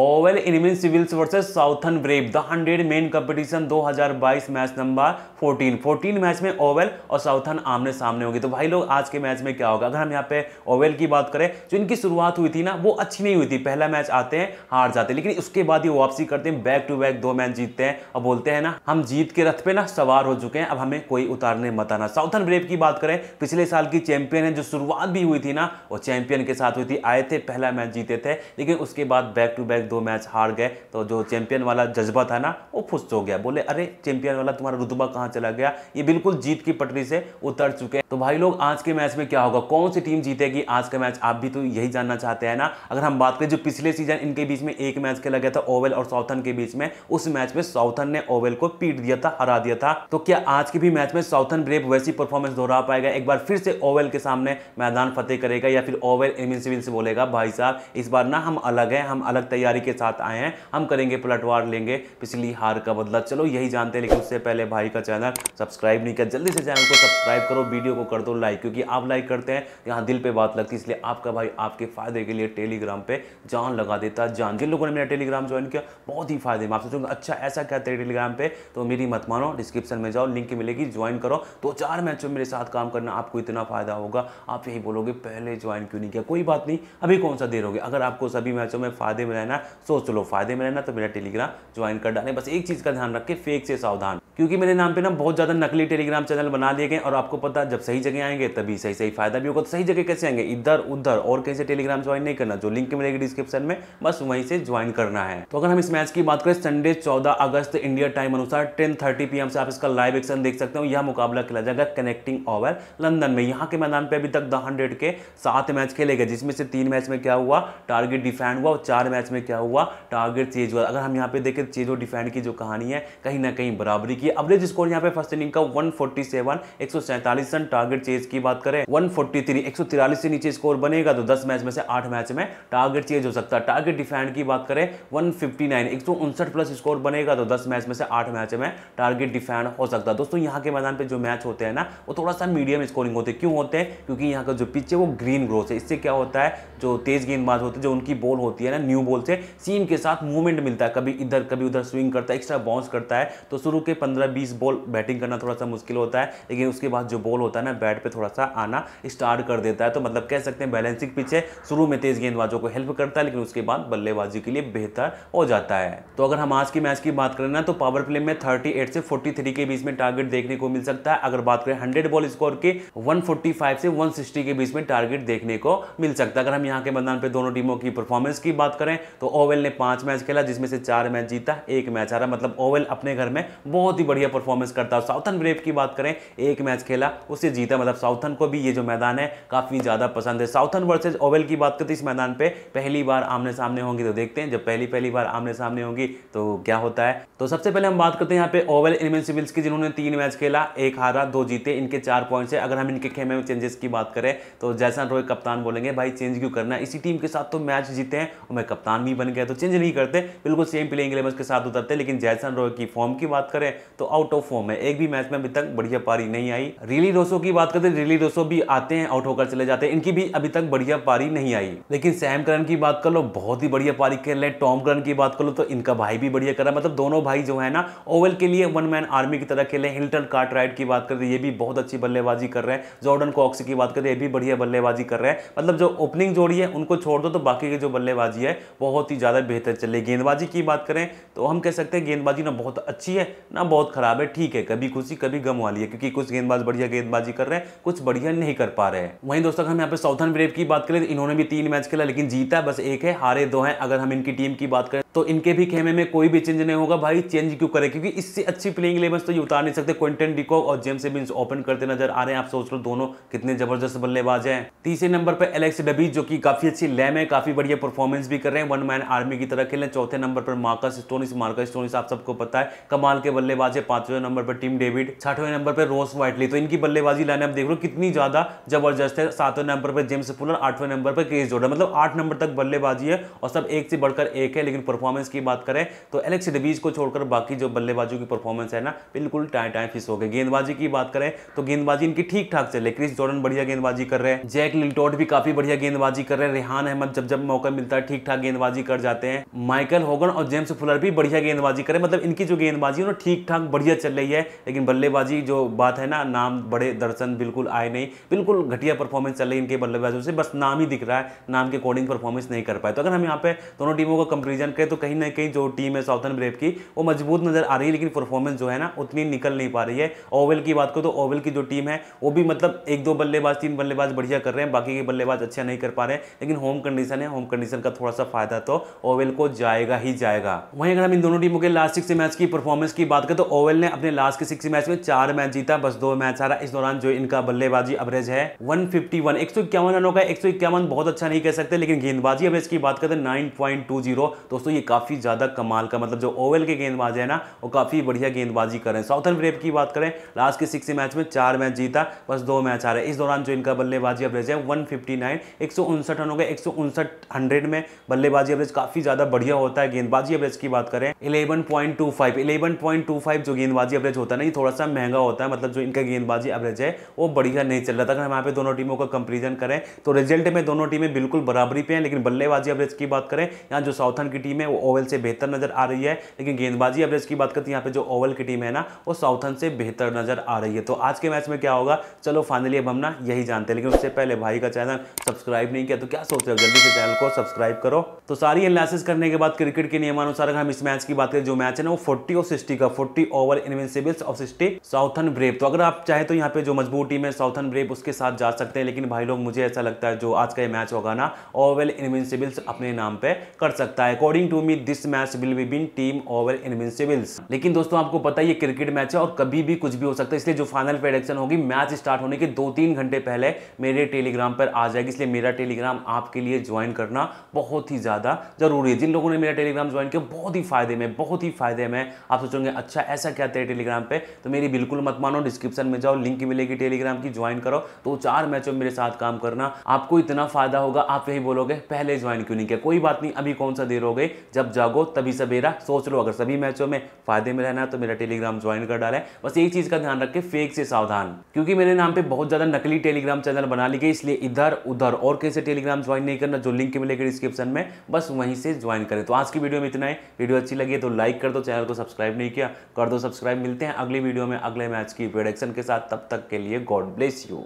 Oval Invincibles versus Southern Brave the Hundred men competition 2022 match number 14 14 match में Oval और Southern आमने सामने होगी तो भाई लोग आज के मैच में क्या होगा अगर हम यहाँ पे ओवल की बात करें जो इनकी शुरुआत हुई थी ना वो अच्छी नहीं हुई थी पहला मैच आते हैं हार जाते हैं लेकिन उसके बाद ये वापसी करते हैं बैक टू बैक दो मैच जीतते हैं और बोलते हैं ना हम जीत के रथ पे ना सवार हो चुके हैं अब हमें कोई उतारने मत आना साउथन ब्रेव की बात करें पिछले साल की चैंपियन है जो शुरुआत भी हुई थी ना वो चैंपियन के साथ हुई थी आए थे पहला मैच जीते थे लेकिन उसके बाद बैक टू बैक तक दो मैच हार गए तो जो चैंपियन वाला जज्बा था ना वो फुस हो गया बोले अरे चैंपियन वाला तुम्हारा रुतबा कहाँ चला गया ये बिल्कुल जीत की पटरी से उतर चुके हैं तो भाई लोग आज के मैच में क्या होगा कौन सी टीम जीतेगी आज का मैच आप भी तो यही जानना चाहते हैं ना अगर हम बात करें जो पिछले सीजन इनके बीच में एक मैच खेला गया था ओवल और साउथन के बीच में उस मैच में साउथन ने ओवल को पीट दिया था हरा दिया था तो क्या आज के भी मैच में साउथन ब्रेव वैसी परफॉर्मेंस दोहरा पाएगा एक बार फिर से ओवल के सामने मैदान फतेह करेगा या फिर ओवल एमिन से बोलेगा भाई साहब इस बार ना हम अलग हैं हम अलग तैयार तैयारी के साथ आए हैं हम करेंगे पलटवार लेंगे पिछली हार का बदला चलो यही जानते हैं लेकिन उससे पहले भाई का चैनल सब्सक्राइब नहीं किया जल्दी से चैनल को सब्सक्राइब करो वीडियो को कर दो लाइक क्योंकि आप लाइक करते हैं यहाँ दिल पर बात लगती है इसलिए आपका भाई आपके फायदे के लिए टेलीग्राम पर जान लगा देता है जान जिन लोगों ने मेरा टेलीग्राम ज्वाइन किया बहुत ही फायदे में आप सोचोगे अच्छा ऐसा कहते हैं टेलीग्राम पर तो मेरी मत मानो डिस्क्रिप्शन में जाओ लिंक मिलेगी ज्वाइन करो दो चार मैचों में मेरे साथ काम करना आपको इतना फ़ायदा होगा आप यही बोलोगे पहले ज्वाइन क्यों नहीं किया कोई बात नहीं अभी कौन सा देर होगी अगर आपको सभी मैचों में फ़ायदे में रहना सोच लो फायदे में रहना तो मेरा टेलीग्राम ज्वाइन कर डाले बस एक चीज़ का ध्यान रखें फेक से सावधान क्योंकि मेरे नाम पे ना बहुत ज़्यादा नकली टेलीग्राम चैनल बना दिए गए और आपको पता जब सही जगह आएंगे तभी सही सही फायदा भी होगा तो सही जगह कैसे आएंगे इधर उधर और कैसे टेलीग्राम ज्वाइन नहीं करना जो लिंक मिलेगी डिस्क्रिप्शन में बस वहीं से ज्वाइन करना है तो अगर हम इस मैच की बात करें संडे चौदह अगस्त इंडिया टाइम अनुसार टेन थर्टी से आप इसका लाइव एक्शन देख सकते हो यह मुकाबला खेला जाएगा कनेक्टिंग ओवर लंदन में यहाँ के मैदान पर अभी तक द हंड्रेड के सात मैच खेले गए जिसमें से तीन मैच में क्या हुआ टारगेट डिफेंड हुआ और चार मैच में क्या हुआ टारगेट चेंज हुआ अगर हम यहाँ पे देखें चेज और डिफेंड की जो कहानी है कहीं ना कहीं बराबरी की एवरेज स्कोर यहाँ पे फर्स्ट इनिंग का 147 147 रन टारगेट चेज की बात करें 143 143 से नीचे स्कोर बनेगा तो 10 मैच में से 8 मैच में टारगेट चेज हो सकता है टारगेट डिफेंड की बात करें 159 159 प्लस स्कोर बनेगा तो दस मैच में से आठ मैच में टारगेट डिफेंड हो सकता है दोस्तों यहाँ के मैदान पर जो मैच होते हैं ना वो थोड़ा सा मीडियम स्कोरिंग होते हैं क्यों होते हैं क्योंकि यहाँ का जो पिच है वो ग्रीन ग्रोथ है इससे क्या होता है जो तेज गेंदबाज होते हैं जो उनकी बॉल होती है ना न्यू बॉल से से सीम के साथ मूवमेंट मिलता है कभी इधर कभी उधर स्विंग करता है एक्स्ट्रा बाउंस करता है तो शुरू के पंद्रह बीस बॉल बैटिंग करना थोड़ा सा मुश्किल होता है लेकिन उसके बाद जो बॉल होता है ना बैट पर थोड़ा सा आना स्टार्ट कर देता है तो मतलब कह सकते हैं बैलेंसिंग पिच है शुरू में तेज गेंदबाजों को हेल्प करता है लेकिन उसके बाद बल्लेबाजी के लिए बेहतर हो जाता है तो अगर हम आज के मैच की बात करें ना तो पावर प्ले में थर्टी से फोर्टी के बीच में टारगेट देखने को मिल सकता है अगर बात करें हंड्रेड बॉल स्कोर के वन से वन के बीच में टारगेट देखने को मिल सकता है अगर हम यहाँ के मैदान पर दोनों टीमों की परफॉर्मेंस की बात करें तो ओवेल ने पांच मैच खेला जिसमें से चार मैच जीता एक मैच हारा मतलब ओवेल अपने घर में बहुत ही बढ़िया परफॉर्मेंस करता है साउथन ब्रेव की बात करें एक मैच खेला उसे जीता मतलब साउथन को भी ये जो मैदान है काफ़ी ज़्यादा पसंद है साउथन वर्सेज ओवेल की बात करते तो इस मैदान पर पहली बार आमने सामने होंगी तो देखते हैं जब पहली पहली बार आमने सामने होंगी तो क्या होता है तो सबसे पहले हम बात करते हैं यहाँ पे ओवेल इनविंसिबल्स की जिन्होंने तीन मैच खेला एक हारा दो जीते इनके चार पॉइंट्स है अगर हम इनके खेमे में चेंजेस की बात करें तो जैसा रोहित कप्तान बोलेंगे भाई चेंज क्यों करना इसी टीम के साथ तो मैच जीते हैं और मैं कप्तान भी धोनी बन गया तो चेंज नहीं करते बिल्कुल सेम प्लेइंग इलेवन के साथ उतरते लेकिन जैसन रॉय की फॉर्म की बात करें तो आउट ऑफ फॉर्म है एक भी मैच में अभी तक बढ़िया पारी नहीं आई रिली रोसो की बात करते रिली रोसो भी आते हैं आउट होकर चले जाते हैं इनकी भी अभी तक बढ़िया पारी नहीं आई लेकिन सैम करन की बात कर लो बहुत ही बढ़िया पारी खेल रहे टॉम करन की बात कर लो तो इनका भाई भी बढ़िया कर रहा मतलब दोनों भाई जो है ना ओवल के लिए वन मैन आर्मी की तरह खेले हिल्टन कार्ट राइड की बात करते ये भी बहुत अच्छी बल्लेबाजी कर रहे हैं जॉर्डन कॉक्स की बात करते ये भी बढ़िया बल्लेबाजी कर रहे हैं मतलब जो ओपनिंग जोड़ी है उनको छोड़ दो तो बाकी की जो बल्लेबाजी है बहुत बहुत ही ज़्यादा बेहतर चले गेंदबाजी की बात करें तो हम कह सकते हैं गेंदबाजी ना बहुत अच्छी है ना बहुत ख़राब है ठीक है कभी खुशी कभी गम वाली है क्योंकि कुछ गेंदबाज बढ़िया गेंदबाजी कर रहे हैं कुछ बढ़िया नहीं कर पा रहे हैं वहीं दोस्तों हम यहाँ पर साउथन ब्रेव की बात करें तो इन्होंने भी तीन मैच खेला लेकिन जीता बस एक है हारे दो हैं अगर हम इनकी टीम की बात करें तो इनके भी खेमे में कोई भी चेंज नहीं होगा भाई चेंज क्यों करें क्योंकि इससे अच्छी प्लेइंग इलेवन तो ये उतार नहीं सकते क्विंटन डिको और जेम्स एबिन्स ओपन करते नजर आ रहे हैं आप सोच लो दोनों कितने जबरदस्त बल्लेबाज हैं तीसरे नंबर पर एलेक्स डबी जो कि काफी अच्छी लैम है काफी बढ़िया परफॉर्मेंस भी कर रहे हैं वन मैन आर्मी की तरह खेल चौथे नंबर पर मार्कस स्टोनिस मार्कस स्टोनिस आप सबको पता है कमाल के बल्लेबाज है पांचवें नंबर पर टीम डेविड छठवें नंबर पर रोस वाइटली तो इनकी बल्लेबाजी आप देख लो कितनी ज्यादा जबरदस्त है सातवें नंबर पर जेम्स फुलर आठवें नंबर पर केस जोड़ा मतलब आठ नंबर तक बल्लेबाजी है और सब एक से बढ़कर एक है लेकिन परफॉर्मेंस की बात करें तो एलेक्स डिबीज को छोड़कर बाकी जो बल्लेबाजों की परफॉर्मेंस है ना बिल्कुल टाइम टाइम फिस हो गए गेंदबाजी की बात करें तो गेंदबाजी इनकी ठीक ठाक चले क्रिस जॉर्डन बढ़िया गेंदबाजी कर रहे हैं जैक लिल्टोट भी काफी बढ़िया गेंदबाजी कर रहे हैं रेहान अहमद जब जब मौका मिलता है ठीक ठाक गेंदबाजी कर जाते हैं माइकल होगन और जेम्स फुलर भी बढ़िया गेंदबाजी करें मतलब इनकी जो गेंदबाजी है ना ठीक ठाक बढ़िया चल रही है लेकिन बल्लेबाजी जो बात है ना नाम बड़े दर्शन बिल्कुल आए नहीं बिल्कुल घटिया परफॉर्मेंस चल रही है इनके बल्लेबाजों से बस नाम ही दिख रहा है नाम के अकॉर्डिंग परफॉर्मेंस नहीं कर पाए तो अगर हम यहाँ पे दोनों टीमों का कंपेरिजन करें तो कहीं ना कहीं जो टीम है साउथन ब्रेव की वो मजबूत नजर आ रही है लेकिन परफॉर्मेंस जो है ना उतनी निकल नहीं पा रही है ओवल की बात करो तो ओवल की जो टीम है वो भी मतलब एक दो बल्लेबाज तीन बल्लेबाज बढ़िया कर रहे हैं बाकी के बल्लेबाज अच्छा नहीं कर पा रहे लेकिन होम कंडीशन है होम कंडीशन का थोड़ा सा फायदा तो ओवल को जाएगा ही जाएगा वहीं अगर हम इन दोनों टीमों के लास्ट सिक्स मैच की परफॉर्मेंस की बात करें तो ओवल ने अपने लास्ट के सिक्स मैच में चार मैच जीता बस दो मैच हारा इस दौरान जो इनका बल्लेबाजी एवरेज है 151 151 रनों का 151 बहुत अच्छा नहीं कह सकते लेकिन गेंदबाजी एवरेज की बात करते हैं 9.20 दोस्तों ये काफ़ी ज़्यादा कमाल का मतलब जो ओवल के गेंदबाज है ना वो काफ़ी बढ़िया गेंदबाजी कर रहे हैं साउथर्न ब्रेव की बात करें लास्ट के सिक्स मैच में चार मैच जीता बस दो मैच आ रहे इस दौरान जो इनका बल्लेबाजी एवरेज है वन फिफ्टी नाइन एक सौ उनसठ रन हो गए एक सौ उनसठ हंड्रेड में बल्लेबाजी एवरेज काफ़ी ज़्यादा बढ़िया होता है गेंदबाजी एवरेज की बात करें eleven point two five eleven point two five जो गेंदबाजी एवरेज होता है ना ये थोड़ा सा महंगा होता है मतलब जो इनका गेंदबाजी एवरेज है वो बढ़िया नहीं चल रहा था अगर हम यहाँ पे दोनों टीमों का कंपेरिजन करें तो रिजल्ट में दोनों टीमें बिल्कुल बराबरी पे हैं लेकिन बल्लेबाजी एवरेज की बात करें यहाँ जो साउथन की टीम है वो ओवल से बेहतर नजर आ रही है लेकिन गेंदबाजी एवरेज की बात करते हैं यहाँ पे जो ओवल की टीम है ना वो साउथन से बेहतर नजर आ रही है तो आज के मैच में क्या होगा चलो फाइनली अब हम ना यही जानते हैं लेकिन उससे पहले भाई का चैनल सब्सक्राइब नहीं किया तो क्या सोच रहे हो जल्दी से चैनल को सब्सक्राइब करो तो सारी एनालिसिस करने के बाद क्रिकेट के नियमानुसार हम इस मैच की बात करें जो मैच है ना वो फोर्टी और सिक्सटी का फोर्टी ओवर इनविंसिबल्स और सिक्सटी साउथन ब्रेव तो अगर आप चाहे तो यहाँ पे जो मजबूत टीम है साउथन ब्रेव उसके साथ जा सकते हैं लेकिन भाई लोग मुझे ऐसा लगता है जो आज का ये मैच होगा ना ओवल इनविंसिबल्स अपने नाम पे कर सकता है अकॉर्डिंग टू उम्मीद this match will be win team Oval Invincibles लेकिन दोस्तों आपको पता है ये क्रिकेट मैच है और कभी भी कुछ भी हो सकता है इसलिए जो फाइनल प्रेडिक्शन होगी मैच स्टार्ट होने के दो तीन घंटे पहले मेरे टेलीग्राम पर आ जाएगी इसलिए मेरा टेलीग्राम आपके लिए ज्वाइन करना बहुत ही ज़्यादा जरूरी है जिन लोगों ने मेरा टेलीग्राम ज्वाइन किया बहुत ही फायदे में बहुत ही फायदे में आप सोचोगे अच्छा ऐसा क्या है टेलीग्राम पर तो मेरी बिल्कुल मत मानो डिस्क्रिप्शन में जाओ लिंक मिलेगी टेलीग्राम की ज्वाइन करो तो चार मैचों में मेरे साथ काम करना आपको इतना फायदा होगा आप यही बोलोगे पहले ज्वाइन क्यों नहीं किया कोई बात नहीं अभी कौन सा देर हो गए जब जागो तभी सवेरा सोच लो अगर सभी मैचों में फायदे में रहना तो मेरा टेलीग्राम ज्वाइन कर डाला है बस एक चीज़ का ध्यान रखें फेक से सावधान क्योंकि मेरे नाम पर बहुत ज़्यादा नकली टेलीग्राम चैनल बना ली गई इसलिए इधर उधर और कैसे टेलीग्राम ज्वाइन नहीं करना जो लिंक मिलेगा डिस्क्रिप्शन में बस वहीं से ज्वाइन करें तो आज की वीडियो में इतना है वीडियो अच्छी लगी तो लाइक कर दो चैनल को सब्सक्राइब नहीं किया कर दो सब्सक्राइब मिलते हैं अगली वीडियो में अगले मैच की प्रोडक्शन के साथ तब तक के लिए गॉड ब्लेस यू